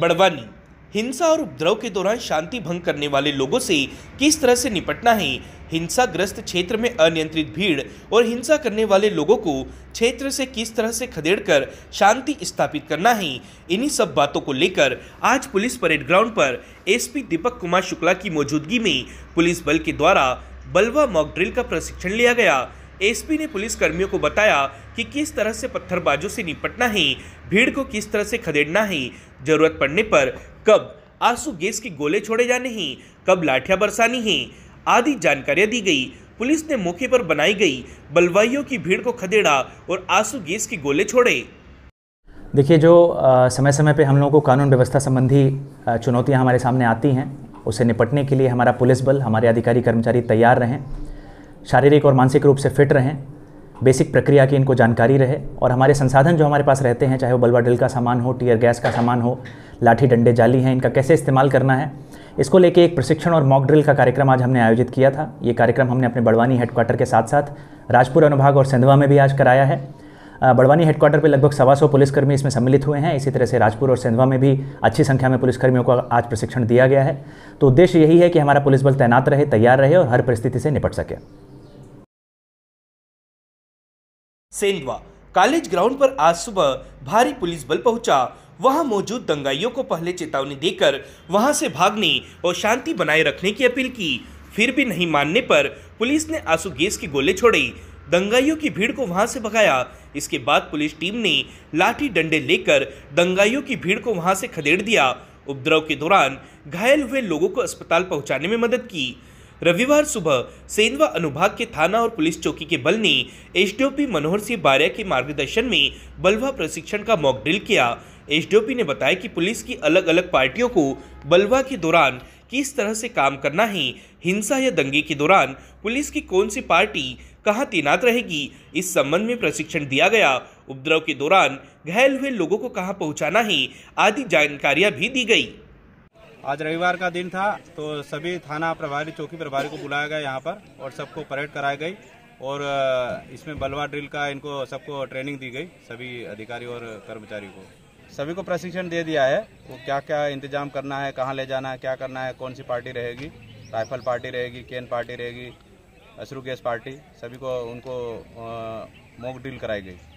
बड़वानी हिंसा और उपद्रव के दौरान शांति भंग करने वाले लोगों से किस तरह से निपटना है हिंसाग्रस्त क्षेत्र में अनियंत्रित भीड़ और हिंसा करने वाले लोगों को क्षेत्र से किस तरह से खदेड़कर शांति स्थापित करना है इन्हीं सब बातों को लेकर आज पुलिस परेड ग्राउंड पर एसपी दीपक कुमार शुक्ला की मौजूदगी में पुलिस बल के द्वारा बलवा मॉक ड्रिल का प्रशिक्षण लिया गया एसपी ने पुलिस कर्मियों को बताया कि किस तरह से पत्थरबाजों से निपटना है भीड़ को किस तरह से खदेड़ना है जरूरत पड़ने पर कब आंसू गैस के गोले छोड़े जाने हैं कब लाठियां बरसानी हैं आदि जानकारियां दी गई पुलिस ने मौके पर बनाई गई बलवाइयों की भीड़ को खदेड़ा और आंसू गैस के गोले छोड़े देखिए जो समय समय पर हम लोगों को कानून व्यवस्था संबंधी चुनौतियाँ हमारे सामने आती हैं उसे निपटने के लिए हमारा पुलिस बल हमारे अधिकारी कर्मचारी तैयार रहें शारीरिक और मानसिक रूप से फिट रहें बेसिक प्रक्रिया की इनको जानकारी रहे और हमारे संसाधन जो हमारे पास रहते हैं चाहे वो बलवा ड्रिल का सामान हो टीयर गैस का सामान हो लाठी डंडे जाली हैं इनका कैसे इस्तेमाल करना है इसको लेके एक प्रशिक्षण और मॉक ड्रिल का कार्यक्रम आज हमने आयोजित किया था ये कार्यक्रम हमने अपने बड़वानी हेडक्वार्टर के साथ साथ राजपुर अनुभाग और सिंधवा में भी आज कराया है बड़वानी हेडक्वार्टर पर लगभग सवा सौ पुलिसकर्मी इसमें सम्मिलित हुए हैं इसी तरह से राजपुर और सिंधवा में भी अच्छी संख्या में पुलिसकर्मियों को आज प्रशिक्षण दिया गया है तो उद्देश्य यही है कि हमारा पुलिस बल तैनात रहे तैयार रहे और हर परिस्थिति से निपट सके सेंधवा कॉलेज ग्राउंड पर आज सुबह भारी पुलिस बल पहुंचा वहां मौजूद दंगाइयों को पहले चेतावनी देकर वहां से भागने और शांति बनाए रखने की अपील की फिर भी नहीं मानने पर पुलिस ने आंसू गैस के गोले छोड़े दंगाइयों की भीड़ को वहां से भगाया इसके बाद पुलिस टीम ने लाठी डंडे लेकर दंगाइयों की भीड़ को वहां से खदेड़ दिया उपद्रव के दौरान घायल हुए लोगों को अस्पताल पहुंचाने में मदद की रविवार सुबह सेंधवा अनुभाग के थाना और पुलिस चौकी के बल ने एस मनोहर सिंह बारिया के मार्गदर्शन में बलवा प्रशिक्षण का मॉक ड्रिल किया एस ने बताया कि पुलिस की अलग अलग पार्टियों को बलवा के दौरान किस तरह से काम करना है हिंसा या दंगे के दौरान पुलिस की कौन सी पार्टी कहां तैनात रहेगी इस संबंध में प्रशिक्षण दिया गया उपद्रव के दौरान घायल हुए लोगों को कहां पहुंचाना है आदि जानकारियां भी दी गई आज रविवार का दिन था तो सभी थाना प्रभारी चौकी प्रभारी को बुलाया गया यहाँ पर और सबको परेड कराई गई और इसमें बलवा ड्रिल का इनको सबको ट्रेनिंग दी गई सभी अधिकारी और कर्मचारी को सभी को प्रशिक्षण दे दिया है वो क्या क्या इंतजाम करना है कहाँ ले जाना है क्या करना है कौन सी पार्टी रहेगी राइफल पार्टी रहेगी केन पार्टी रहेगी अश्रू गैस पार्टी सभी को उनको मॉक ड्रिल कराई गई